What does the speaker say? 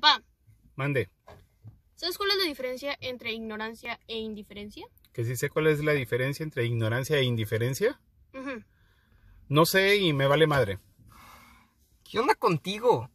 Papá. Mande. ¿Sabes cuál es la diferencia entre ignorancia e indiferencia? Que sí sé cuál es la diferencia entre ignorancia e indiferencia. No sé y me vale madre. ¿Qué onda contigo?